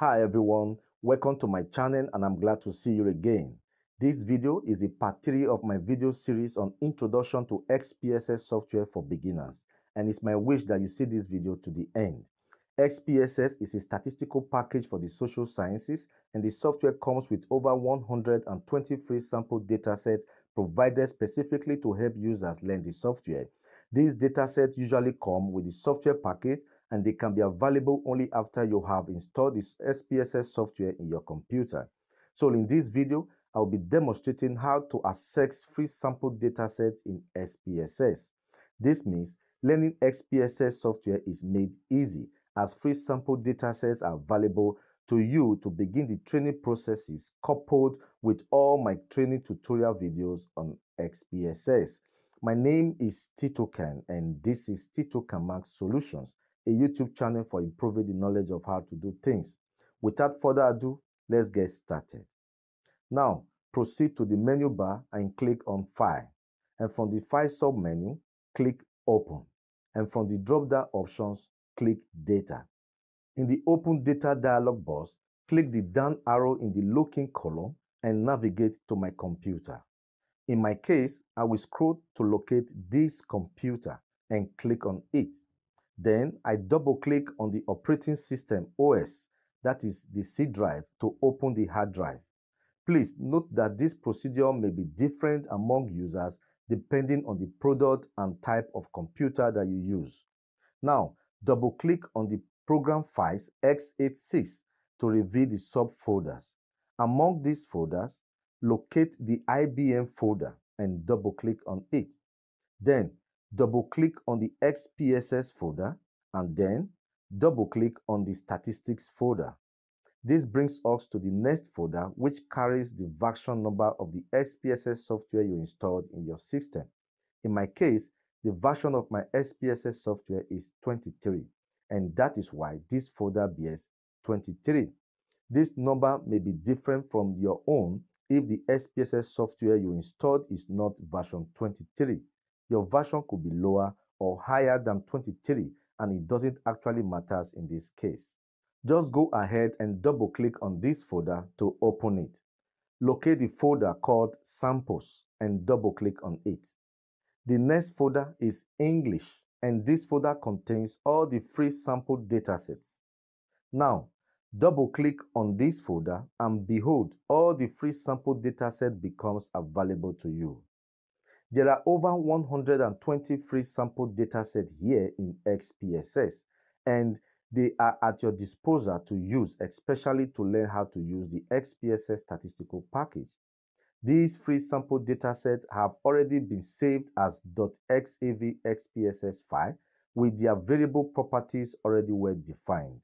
Hi everyone, welcome to my channel and I'm glad to see you again. This video is the part 3 of my video series on Introduction to XPSS Software for Beginners and it's my wish that you see this video to the end. XPSS is a statistical package for the social sciences and the software comes with over 120 free sample datasets provided specifically to help users learn the software. These datasets usually come with the software package and they can be available only after you have installed this SPSS software in your computer. So in this video, I'll be demonstrating how to access free sample datasets in SPSS. This means learning SPSS software is made easy as free sample datasets are available to you to begin the training processes coupled with all my training tutorial videos on XPSS. My name is Tito Kan and this is Tito Max Solutions a YouTube channel for improving the knowledge of how to do things. Without further ado, let's get started. Now, proceed to the menu bar and click on File. And from the File submenu, click Open. And from the drop-down options, click Data. In the Open Data dialog box, click the down arrow in the looking column and navigate to my computer. In my case, I will scroll to locate this computer and click on it. Then I double click on the operating system OS, that is the C drive, to open the hard drive. Please note that this procedure may be different among users depending on the product and type of computer that you use. Now, double click on the program files x86 to reveal the subfolders. Among these folders, locate the IBM folder and double click on it. Then double-click on the XPSS folder and then double-click on the statistics folder. This brings us to the next folder which carries the version number of the SPSS software you installed in your system. In my case, the version of my SPSS software is 23 and that is why this folder bears 23. This number may be different from your own if the SPSS software you installed is not version 23 your version could be lower or higher than 23 and it doesn't actually matters in this case. Just go ahead and double click on this folder to open it. Locate the folder called samples and double click on it. The next folder is English and this folder contains all the free sample datasets. Now, double click on this folder and behold, all the free sample dataset becomes available to you. There are over 120 free sample set here in XPSS, and they are at your disposal to use, especially to learn how to use the XPSS statistical package. These free sample datasets have already been saved as .xav XPSS file with their variable properties already well defined.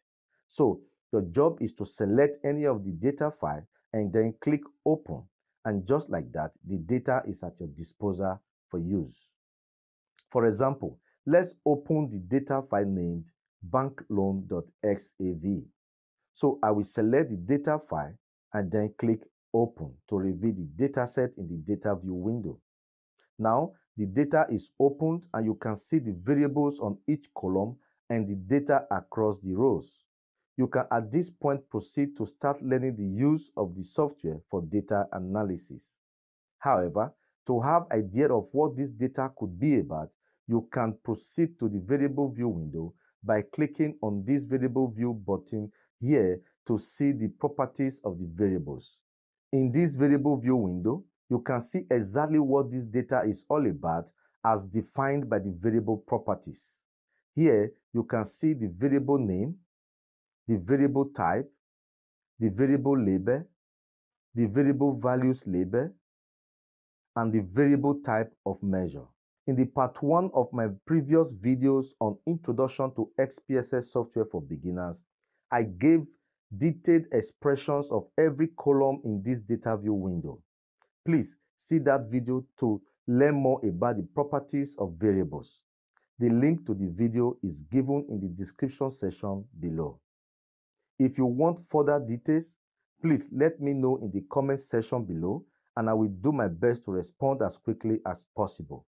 So your job is to select any of the data file and then click open. And just like that, the data is at your disposal for use. For example, let's open the data file named bankloan.xav. So I will select the data file and then click open to reveal the dataset in the data view window. Now, the data is opened and you can see the variables on each column and the data across the rows you can at this point proceed to start learning the use of the software for data analysis. However, to have idea of what this data could be about, you can proceed to the variable view window by clicking on this variable view button here to see the properties of the variables. In this variable view window, you can see exactly what this data is all about as defined by the variable properties. Here, you can see the variable name, the variable type, the variable label, the variable values label, and the variable type of measure. In the part 1 of my previous videos on Introduction to XPSS Software for Beginners, I gave detailed expressions of every column in this data view window. Please see that video to learn more about the properties of variables. The link to the video is given in the description section below. If you want further details, please let me know in the comment section below and I will do my best to respond as quickly as possible.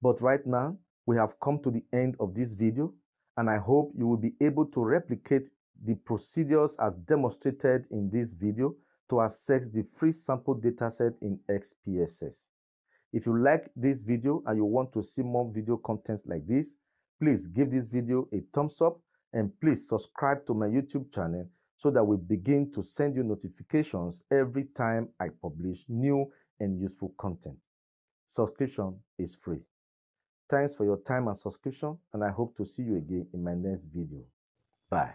But right now, we have come to the end of this video and I hope you will be able to replicate the procedures as demonstrated in this video to access the free sample dataset in XPSS. If you like this video and you want to see more video contents like this, please give this video a thumbs up and please subscribe to my YouTube channel so that we begin to send you notifications every time I publish new and useful content. Subscription is free. Thanks for your time and subscription, and I hope to see you again in my next video. Bye.